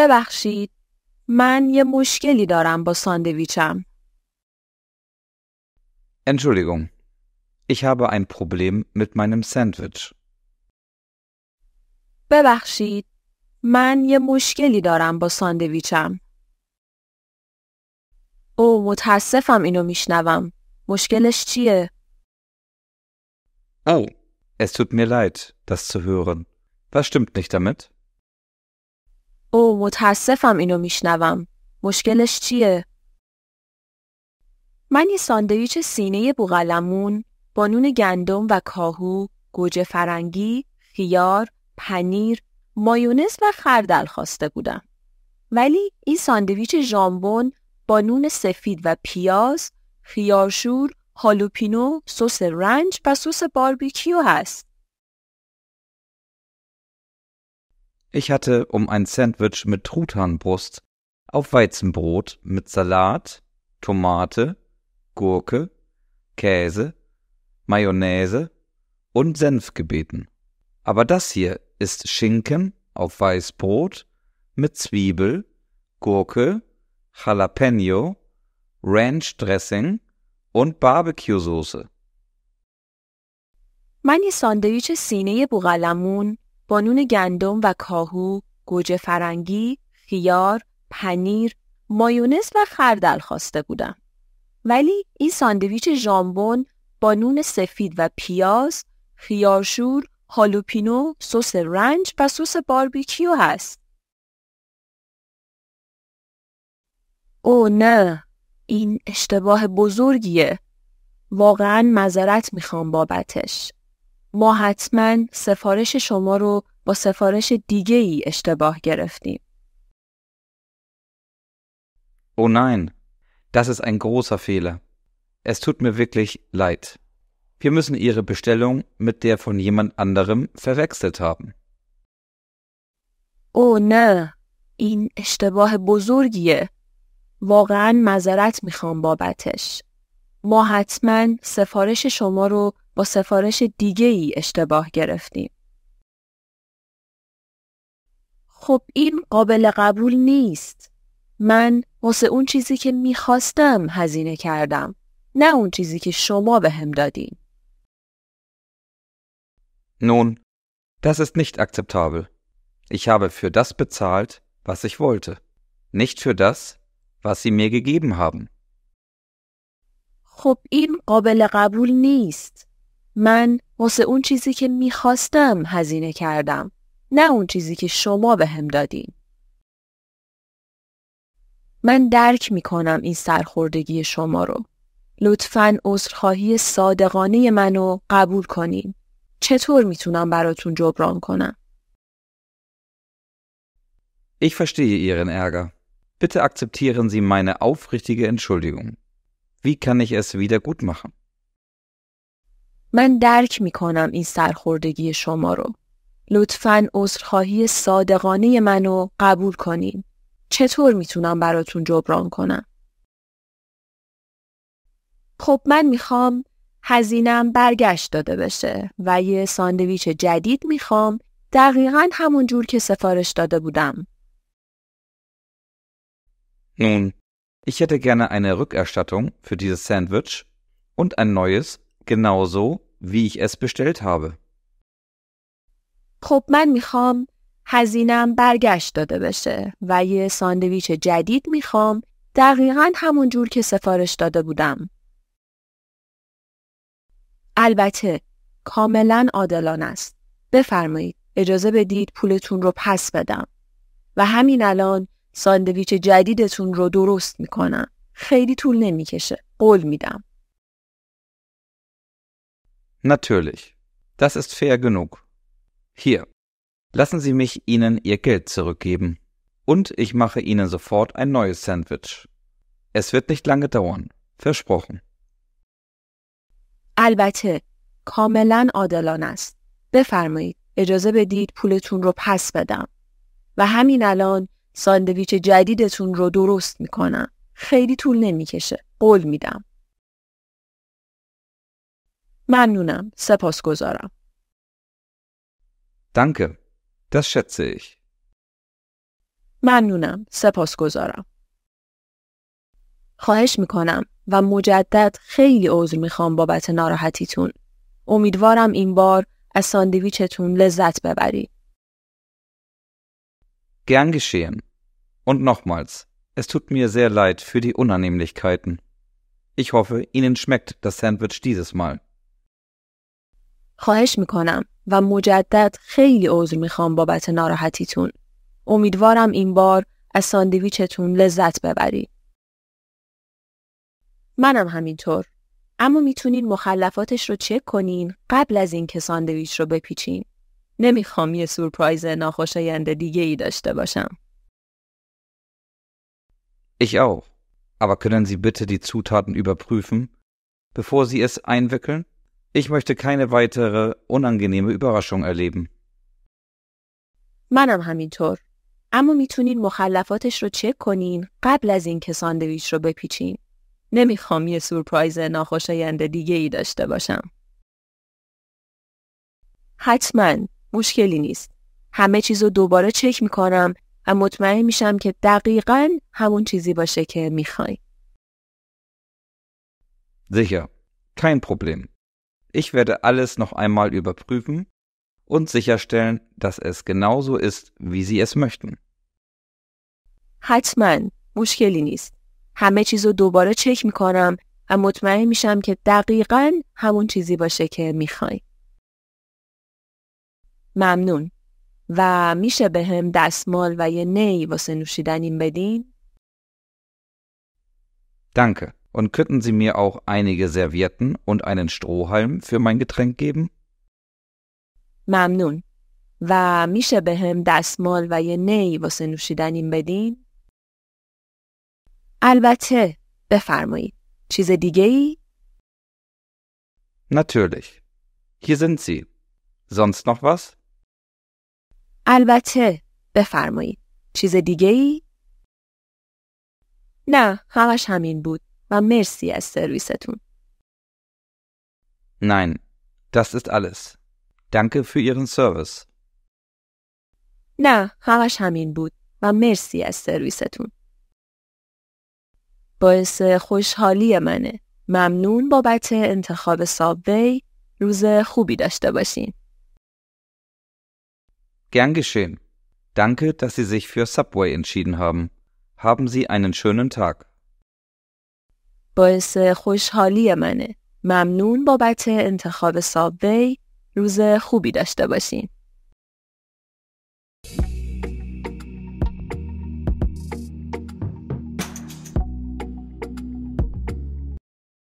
ببخشید. من یه مشکلی دارم با ساندویچم. Entschuldigung. Ich habe ein Problem mit meinem Sandwich. ببخشید. من یه مشکلی دارم با ساندویچم. او متاسفم اینو میشنوم. مشکلش چیه؟ Oh, es tut mir leid, das zu hören. Was stimmt nicht damit? او متاسفم اینو میشنوم. مشکلش چیه؟ من یه ساندویچ سینه بوغلمون با نون گندم و کاهو، گوجه فرنگی، خیار، پنیر، مایونز و خردل خواسته بودم. ولی این ساندویچ ژامبون با نون سفید و پیاز، خیارشور، هالوپینو، سس رنج و سس باربیکیو هست. Ich hatte um ein Sandwich mit Truthahnbrust auf Weizenbrot mit Salat, Tomate, Gurke, Käse, Mayonnaise und Senf gebeten. Aber das hier ist Schinken auf Weißbrot mit Zwiebel, Gurke, Jalapeno, Ranch Dressing und Barbecue Soße. Meine یه sind hier بوغلمون با نون گندم و کاهو، گوجه فرنگی، خیار، پنیر، مایونز و خردل خواسته بودم. ولی این ساندویچ ژامبون با نون سفید و پیاز، خیارشور، هالوپینو، سس رنج و سس باربیکیو هست. او نه، این اشتباه بزرگیه. واقعا مذارت میخوام بابتش. ما حتما سفارش شما رو با سفارش دیگه ای اشتباه گرفتیم. Oh nein, das ist ein großer Fehler. Es tut mir wirklich leid. Wir müssen Ihre Bestellung mit der von jemand anderem verwechselt haben. Oh نه ne, این اشتباه بزرگیه واقعا معذرت میخوام بابتش ما حتما سفارش شما رو با سفارش دیگه ای اشتباه گرفتیم. خب این قابل قبول نیست. من واسه اون چیزی که میخواستم هزینه کردم. نه اون چیزی که شما به هم دادین. Nun, das ist nicht akzeptabel. Ich habe für das bezahlt, was ich wollte, nicht für das, was Sie mir gegeben haben. خب این قابل قبول نیست. من واسه اون چیزی که میخواستم هزینه کردم. نه اون چیزی که شما به هم دادین. من درک میکنم این سرخوردگی شما رو. لطفاً عذرخواهی صادقانه منو قبول کنین. چطور میتونم براتون جبران کنم؟ Ich verstehe Ihren Ärger. Bitte akzeptieren Sie meine aufrichtige Entschuldigung. Wie kann ich es wieder gut machen? من درک می کنم این سرخوردگی شما رو. لطفا عذرخواهی صادقانه منو قبول کنین. چطور میتونم براتون جبران کنم؟ خب من میخوام هزینم برگشت داده بشه و یه ساندویچ جدید میخوام دقیقا همون جور که سفارش داده بودم. نون Ich hätte gerne eine Rückerstattung für dieses Sandwich und ein neues, genauso wie ich es bestellt habe. خب من میخوام هزینم برگشت داده بشه و یه ساندویچ جدید میخوام دقیقا همون جور که سفارش داده بودم. البته کاملا عادلانه است. بفرمایید اجازه بدید پولتون رو پس بدم و همین الان ساندویچ جدیدتون رو درست میکنم. خیلی طول نمیکشه. قول میدم. Natürlich. Das ist fair genug. Hier. Lassen Sie mich Ihnen Ihr Geld zurückgeben. Und ich mache Ihnen sofort ein neues Sandwich. Es wird nicht lange dauern. Versprochen. البته کاملا عادلانه است. بفرمایید اجازه بدید پولتون رو پس بدم و همین الان ساندویچ جدیدتون رو درست میکنم. خیلی طول نمیکشه. قول میدم. ممنونم. سپاس گذارم. Danke. Das schätze ich. ممنونم. سپاس گذارم. خواهش میکنم و مجدد خیلی عذر میخوام بابت ناراحتیتون. امیدوارم این بار از ساندویچتون لذت ببرید. Gern geschehen. Und nochmals, es tut mir sehr leid für die Unannehmlichkeiten. Ich hoffe, Ihnen schmeckt das Sandwich dieses Mal. خواهش میکنم و مجدد خیلی عذر میخوام بابت ناراحتیتون. امیدوارم این بار از ساندویچتون لذت ببرید. منم همینطور. اما میتونین مخلفاتش رو چک کنین قبل از اینکه ساندویچ رو بپیچین. نمیخوام یه سورپرایز ناخوشایند دیگه ای داشته باشم. Ich auch. Aber können Sie bitte die Zutaten überprüfen, bevor Sie es einwickeln? Ich möchte keine weitere unangenehme Überraschung erleben. منم همینطور. اما میتونین مخلفاتش رو چک کنین قبل از اینکه ساندویچ رو بپیچین. نمیخوام یه سورپرایز ناخوشایند دیگه ای داشته باشم. حتما مشکلی نیست. همه چیز رو دوباره چک میکنم و مطمئن میشم که دقیقا همون چیزی باشه که میخوای. Sicher, kein Problem. Ich werde alles noch einmal überprüfen und sicherstellen, dass es genauso ist, wie Sie es möchten. حتما مشکلی نیست. همه چیز رو دوباره چک میکنم و مطمئن میشم که دقیقا همون چیزی باشه که میخوای. ممنون. ומישה בהם דע שמאל וינאי ווסנושידנים בדין? Danke. Und könnten Sie mir auch einige Servietten und einen Strohhalm für mein Getränk geben? ممنون. و میشه behem هم دستمال و یه نی واسه نوشیدن این بدین؟ البته بفرمایید. چیز دیگه ای؟ Natürlich. Hier sind sie. Sonst noch was? البته بفرمایید چیز دیگه ای؟ نه همش همین بود و مرسی از سرویستون. Nein, das ist alles. Danke für Ihren Service. نه همش همین بود و مرسی از سرویستون. باعث خوشحالی منه. ممنون بابت انتخاب سابوی. روز خوبی داشته باشین. Gern geschehen. Danke, dass Sie sich für Subway entschieden haben. Haben Sie einen schönen Tag. ممنون بابت انتخاب سابوی. روز خوبی داشته باشین.